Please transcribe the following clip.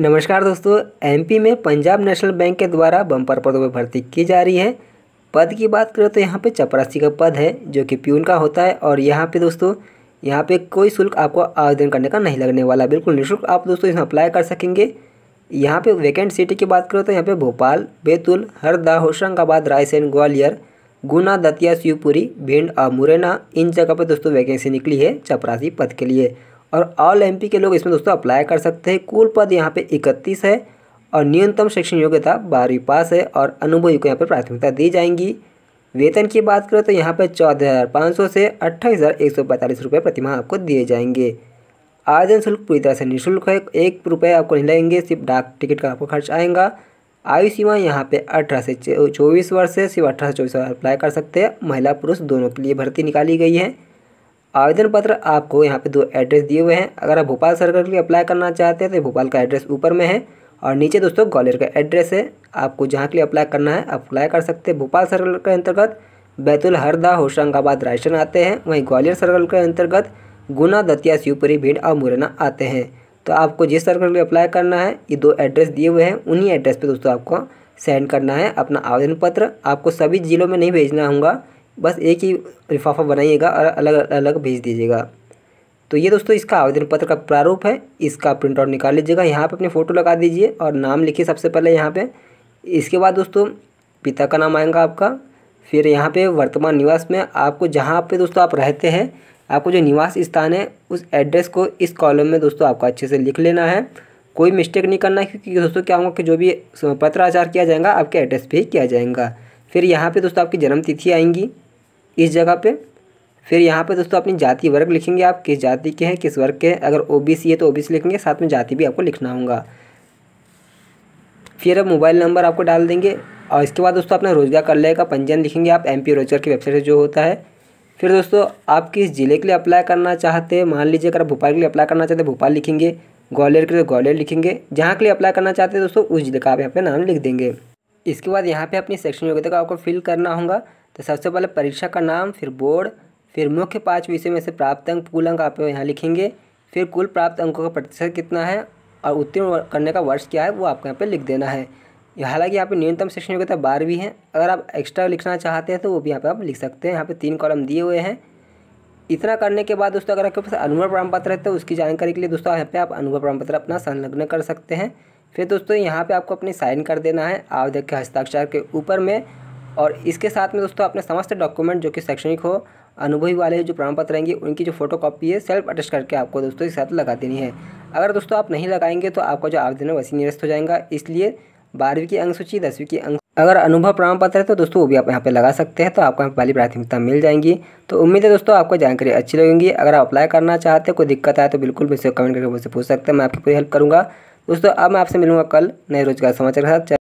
नमस्कार दोस्तों एमपी में पंजाब नेशनल बैंक के द्वारा बम्पर पदों पर भर्ती की जा रही है पद की बात करें तो यहाँ पे चपरासी का पद है जो कि प्यून का होता है और यहाँ पे दोस्तों यहाँ पे कोई शुल्क आपको आवेदन करने का नहीं लगने वाला बिल्कुल निःशुल्क आप दोस्तों इसमें अप्लाई कर सकेंगे यहाँ पर वैकेंट सिटी की बात करें तो यहाँ पे भोपाल बैतूल हरदा होशंगाबाद रायसेन ग्वालियर गुना दतिया शिवपुरी भिंड और मुरैना इन जगह पर दोस्तों वैकेंसी निकली है चपरासी पद के लिए और ऑल एम के लोग इसमें दोस्तों अप्लाई कर सकते हैं कुल पद यहाँ पे इकतीस है और न्यूनतम शैक्षणिक योग्यता बारहवीं पास है और अनुभवी को यहाँ पर प्राथमिकता दी जाएंगी वेतन की बात करें तो यहाँ पर चौदह हज़ार पाँच सौ से अट्ठाईस हज़ार एक सौ पैंतालीस रुपये प्रतिमाह आपको दिए जाएंगे आवेदन शुल्क पूरी तरह से निःशुल्क है एक रुपये आपको नहीं लगेंगे सिर्फ डाक टिकट का आपको खर्च आएगा आयु सीमा यहाँ पे अठारह से चौबीस वर्ष से सिर्फ अठारह से चौबीस वर्ष अप्लाई कर सकते हैं महिला पुरुष दोनों के लिए भर्ती निकाली गई है आवेदन पत्र आपको यहाँ पे दो एड्रेस दिए हुए हैं अगर आप भोपाल सर्कल के लिए अप्लाई करना चाहते हैं तो भोपाल का एड्रेस ऊपर में है और नीचे दोस्तों ग्वालियर का एड्रेस है आपको जहाँ के लिए अप्लाई करना है आप अप्लाई कर सकते हैं भोपाल सर्कल के अंतर्गत बैतुल हरदा होशंगाबाद रायसन आते हैं वहीं ग्वालियर सर्कल के अंतर्गत गुना दतिया शिवपुरी भीड़ और मुरैना आते हैं तो आपको जिस सर्कल के लिए अप्लाई करना है ये दो एड्रेस दिए हुए हैं उन्हीं एड्रेस पर दोस्तों आपको सेंड करना है अपना आवेदन पत्र आपको सभी ज़िलों में नहीं भेजना होगा बस एक ही लिफाफा बनाइएगा और अलग अलग भेज दीजिएगा तो ये दोस्तों इसका आवेदन पत्र का प्रारूप है इसका प्रिंट आउट निकाल लीजिएगा यहाँ पे अपनी फ़ोटो लगा दीजिए और नाम लिखिए सबसे पहले यहाँ पे इसके बाद दोस्तों पिता का नाम आएगा आपका फिर यहाँ पे वर्तमान निवास में आपको जहाँ पे दोस्तों आप रहते हैं आपको जो निवास स्थान है उस एड्रेस को इस कॉलम में दोस्तों आपको अच्छे से लिख लेना है कोई मिस्टेक नहीं करना है क्योंकि दोस्तों क्या होगा कि जो भी पत्राचार किया जाएगा आपके एड्रेस पर ही किया जाएगा फिर यहाँ पर दोस्तों आपकी जन्मतिथि आएंगी इस जगह पे फिर यहाँ पे दोस्तों अपनी जाति वर्ग लिखेंगे आप किस जाति के हैं किस वर्ग के हैं अगर ओबीसी है तो ओबीसी लिखेंगे साथ में जाति भी आपको लिखना होगा फिर अब मोबाइल नंबर आपको डाल देंगे और इसके बाद दोस्तों अपना रोजगार कर का पंजीयन लिखेंगे आप एम पी रोजगार की वेबसाइट से जो होता है फिर दोस्तों आप किस ज़िले के लिए अप्लाई करना चाहते हैं मान लीजिए अगर आप भोपाल के लिए अप्लाई करना चाहते हैं भोपाल लिखेंगे ग्वालियर के लिए तो ग्वालियर लिखेंगे जहाँ के लिए अप्लाई करना चाहते हैं दोस्तों उस जिले का आप यहाँ पे नाम लिख देंगे इसके बाद यहाँ पे अपनी सेक्शन योग्यता का आपको फिल करना होगा तो सबसे पहले परीक्षा का नाम फिर बोर्ड फिर मुख्य पाँच विषय में से प्राप्त अंक कुल अंक आप यहाँ लिखेंगे फिर कुल प्राप्त अंकों का प्रतिशत कितना है और उत्तीर्ण करने का वर्ष क्या है वो आपको यहाँ पर लिख देना है हालांकि यहाँ पे न्यूनतम शिक्षण योग्यता बारहवीं है अगर आप एक्स्ट्रा लिखना चाहते हैं तो वो भी यहाँ पे आप लिख सकते हैं यहाँ पे तीन कॉलम दिए हुए हैं इतना करने के बाद दोस्तों अगर आपके पास अनुभव प्रमाण पत्र है तो उसकी जानकारी के लिए दोस्तों यहाँ पे आप अनुभव प्रमाण पत्र अपना संलग्न कर सकते हैं फिर दोस्तों यहाँ पर आपको अपनी साइन कर देना है आवेदक के हस्ताक्षर के ऊपर में और इसके साथ में दोस्तों अपने समस्त डॉक्यूमेंट जो कि शैक्षणिक हो अनुभवी वाले जो प्रमाण पत्र रहेंगे उनकी जो फोटो कॉपी है सेल्फ अटेस्ट करके आपको दोस्तों इसके साथ लगा देनी है अगर दोस्तों आप नहीं लगाएंगे तो आपका जो आवेदन है वैसे निरस्त हो जाएगा इसलिए बारहवीं की अंक सूची दसवीं की अंक अगर अनुभव प्रमाण पत्र है तो दोस्तों वो भी आप यहाँ पे लगा सकते हैं तो आपको यहाँ पहली प्राथमिकता मिल जाएंगी तो उम्मीद है दोस्तों आपको जानकारी अच्छी लगेंगी अगर आप अप्लाई करना चाहते हैं कोई दिक्कत आए तो बिल्कुल मुझसे कमेंट करके मुझसे पूछ सकते हैं मैं आपकी पूरी हेल्प करूँगा दोस्तों अब मैं आपसे मिलूंगा कल नए रोजगार समाचार के साथ